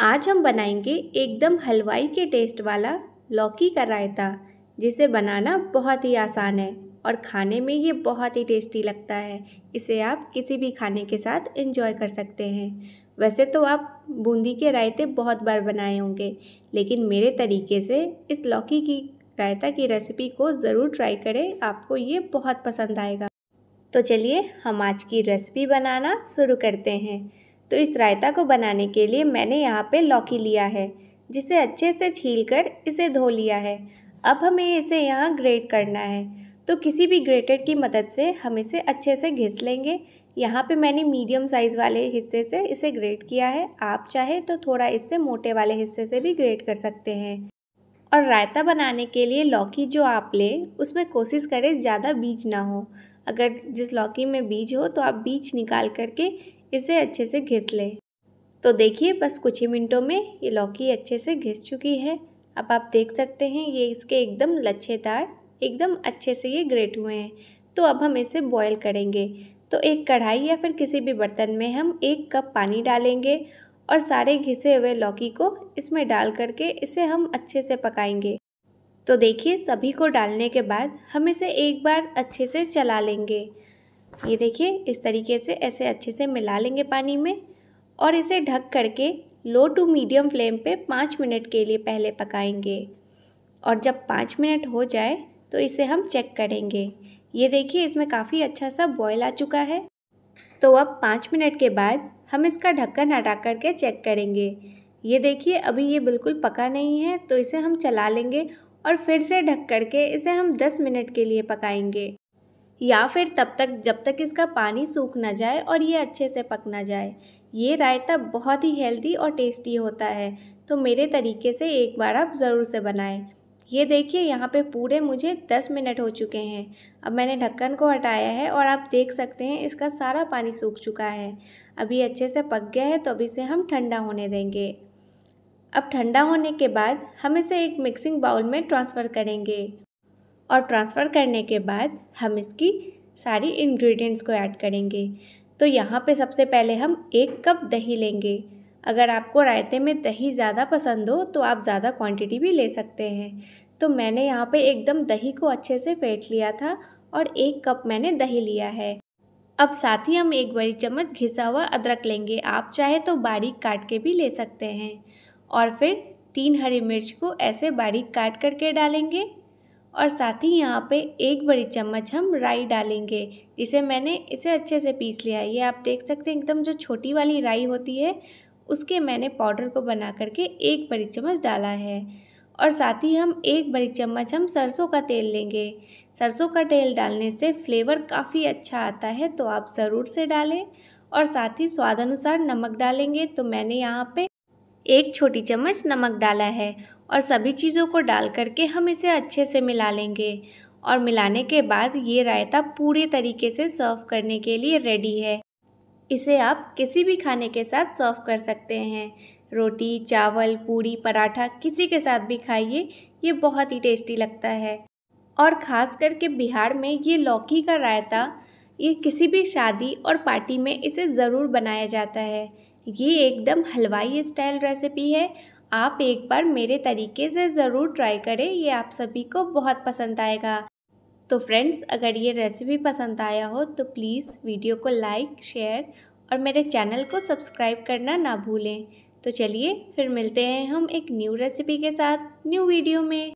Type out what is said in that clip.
आज हम बनाएंगे एकदम हलवाई के टेस्ट वाला लौकी का रायता जिसे बनाना बहुत ही आसान है और खाने में ये बहुत ही टेस्टी लगता है इसे आप किसी भी खाने के साथ इंजॉय कर सकते हैं वैसे तो आप बूंदी के रायते बहुत बार बनाए होंगे लेकिन मेरे तरीके से इस लौकी की रायता की रेसिपी को ज़रूर ट्राई करें आपको ये बहुत पसंद आएगा तो चलिए हम आज की रेसिपी बनाना शुरू करते हैं तो इस रायता को बनाने के लिए मैंने यहाँ पे लौकी लिया है जिसे अच्छे से छील कर इसे धो लिया है अब हमें इसे यहाँ ग्रेट करना है तो किसी भी ग्रेटर की मदद से हम इसे अच्छे से घिस लेंगे यहाँ पे मैंने मीडियम साइज़ वाले हिस्से से इसे ग्रेट किया है आप चाहे तो थोड़ा इससे मोटे वाले हिस्से से भी ग्रेट कर सकते हैं और रायता बनाने के लिए लौकी जो आप लें उसमें कोशिश करें ज़्यादा बीज ना हो अगर जिस लौकी में बीज हो तो आप बीज निकाल करके इसे अच्छे से घिस लें तो देखिए बस कुछ ही मिनटों में ये लौकी अच्छे से घिस चुकी है अब आप देख सकते हैं ये इसके एकदम लच्छेदार एकदम अच्छे से ये ग्रेट हुए हैं तो अब हम इसे बॉयल करेंगे तो एक कढ़ाई या फिर किसी भी बर्तन में हम एक कप पानी डालेंगे और सारे घिसे हुए लौकी को इसमें डाल करके इसे हम अच्छे से पकाएंगे तो देखिए सभी को डालने के बाद हम इसे एक बार अच्छे से चला लेंगे ये देखिए इस तरीके से ऐसे अच्छे से मिला लेंगे पानी में और इसे ढक करके लो टू मीडियम फ्लेम पे पाँच मिनट के लिए पहले पकाएंगे और जब पाँच मिनट हो जाए तो इसे हम चेक करेंगे ये देखिए इसमें काफ़ी अच्छा सा बॉयल आ चुका है तो अब पाँच मिनट के बाद हम इसका ढक्कन हटा करके चेक करेंगे ये देखिए अभी ये बिल्कुल पका नहीं है तो इसे हम चला लेंगे और फिर से ढक करके इसे हम दस मिनट के लिए पकाएंगे या फिर तब तक जब तक इसका पानी सूख ना जाए और ये अच्छे से पक ना जाए ये रायता बहुत ही हेल्दी और टेस्टी होता है तो मेरे तरीके से एक बार आप ज़रूर से बनाएं ये देखिए यहाँ पे पूरे मुझे दस मिनट हो चुके हैं अब मैंने ढक्कन को हटाया है और आप देख सकते हैं इसका सारा पानी सूख चुका है अभी अच्छे से पक गया है तो अभी इसे हम ठंडा होने देंगे अब ठंडा होने के बाद हम इसे एक मिक्सिंग बाउल में ट्रांसफ़र करेंगे और ट्रांसफ़र करने के बाद हम इसकी सारी इंग्रेडिएंट्स को ऐड करेंगे तो यहाँ पे सबसे पहले हम एक कप दही लेंगे अगर आपको रायते में दही ज़्यादा पसंद हो तो आप ज़्यादा क्वांटिटी भी ले सकते हैं तो मैंने यहाँ पे एकदम दही को अच्छे से फेंट लिया था और एक कप मैंने दही लिया है अब साथ ही हम एक बड़ी चम्मच घिसा हुआ अदरक लेंगे आप चाहे तो बारीक काट के भी ले सकते हैं और फिर तीन हरी मिर्च को ऐसे बारीक काट करके डालेंगे और साथ ही यहाँ पे एक बड़ी चम्मच हम राई डालेंगे जिसे मैंने इसे अच्छे से पीस लिया है ये आप देख सकते हैं एकदम जो छोटी वाली राई होती है उसके मैंने पाउडर को बना करके एक बड़ी चम्मच डाला है और साथ ही हम एक बड़ी चम्मच हम सरसों का तेल लेंगे सरसों का तेल डालने से फ्लेवर काफ़ी अच्छा आता है तो आप ज़रूर से डालें और साथ ही स्वाद अनुसार नमक डालेंगे तो मैंने यहाँ पे एक छोटी चम्मच नमक डाला है और सभी चीज़ों को डाल करके हम इसे अच्छे से मिला लेंगे और मिलाने के बाद ये रायता पूरे तरीके से सर्व करने के लिए रेडी है इसे आप किसी भी खाने के साथ सर्व कर सकते हैं रोटी चावल पूरी पराठा किसी के साथ भी खाइए ये बहुत ही टेस्टी लगता है और ख़ास करके बिहार में ये लौकी का रायता ये किसी भी शादी और पार्टी में इसे ज़रूर बनाया जाता है ये एकदम हलवाई स्टाइल रेसिपी है आप एक बार मेरे तरीके से ज़रूर ट्राई करें ये आप सभी को बहुत पसंद आएगा तो फ्रेंड्स अगर ये रेसिपी पसंद आया हो तो प्लीज़ वीडियो को लाइक शेयर और मेरे चैनल को सब्सक्राइब करना ना भूलें तो चलिए फिर मिलते हैं हम एक न्यू रेसिपी के साथ न्यू वीडियो में